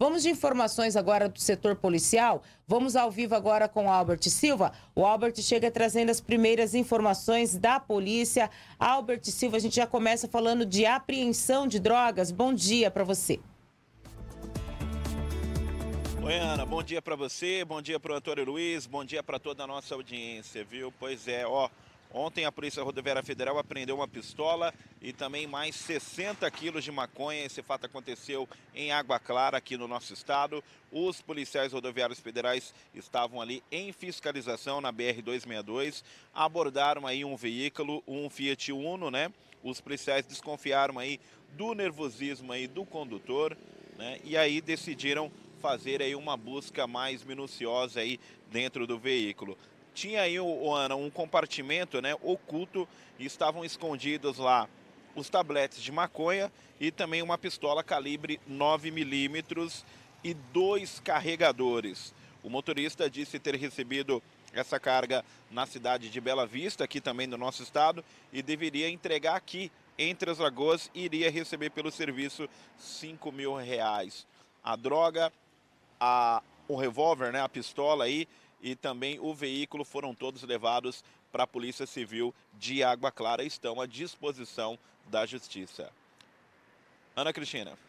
Vamos de informações agora do setor policial. Vamos ao vivo agora com o Albert Silva. O Albert chega trazendo as primeiras informações da polícia. Albert Silva, a gente já começa falando de apreensão de drogas. Bom dia para você. Oi, Ana, bom dia para você, bom dia para o Antônio Luiz, bom dia para toda a nossa audiência, viu? Pois é, ó, Ontem a Polícia Rodoviária Federal apreendeu uma pistola e também mais 60 quilos de maconha. Esse fato aconteceu em Água Clara, aqui no nosso estado. Os policiais rodoviários federais estavam ali em fiscalização na BR-262, abordaram aí um veículo, um Fiat Uno, né? Os policiais desconfiaram aí do nervosismo aí do condutor, né? E aí decidiram fazer aí uma busca mais minuciosa aí dentro do veículo tinha aí, o Ana, um compartimento né, oculto e estavam escondidos lá os tabletes de maconha e também uma pistola calibre 9mm e dois carregadores. O motorista disse ter recebido essa carga na cidade de Bela Vista, aqui também no nosso estado, e deveria entregar aqui entre as lagoas e iria receber pelo serviço cinco mil reais. A droga, a, o revólver, né, a pistola aí, e também o veículo foram todos levados para a Polícia Civil de Água Clara e estão à disposição da Justiça. Ana Cristina.